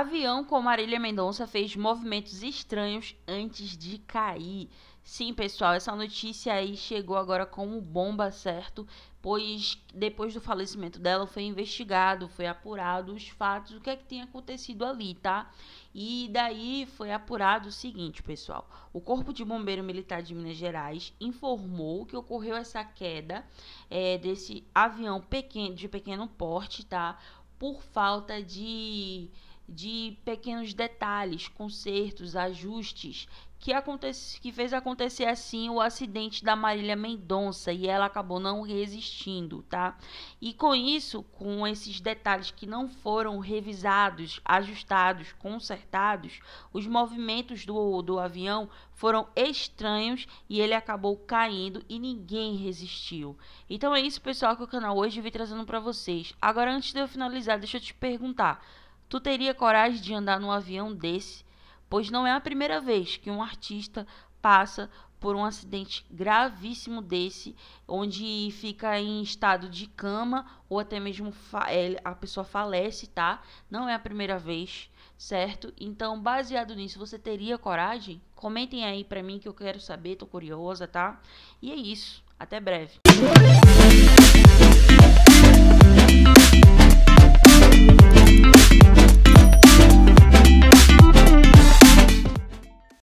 Avião com Marília Mendonça fez movimentos estranhos antes de cair. Sim, pessoal, essa notícia aí chegou agora como bomba, certo? Pois depois do falecimento dela foi investigado, foi apurado os fatos, o que é que tinha acontecido ali, tá? E daí foi apurado o seguinte, pessoal: o Corpo de Bombeiro Militar de Minas Gerais informou que ocorreu essa queda é, desse avião pequeno, de pequeno porte, tá? Por falta de de pequenos detalhes, consertos, ajustes que, acontece, que fez acontecer assim o acidente da Marília Mendonça e ela acabou não resistindo, tá? E com isso, com esses detalhes que não foram revisados, ajustados, consertados, os movimentos do, do avião foram estranhos e ele acabou caindo e ninguém resistiu. Então é isso, pessoal, que o canal hoje vem trazendo para vocês. Agora, antes de eu finalizar, deixa eu te perguntar. Tu teria coragem de andar num avião desse? Pois não é a primeira vez que um artista passa por um acidente gravíssimo desse, onde fica em estado de cama ou até mesmo é, a pessoa falece, tá? Não é a primeira vez, certo? Então, baseado nisso, você teria coragem? Comentem aí para mim que eu quero saber, tô curiosa, tá? E é isso. Até breve.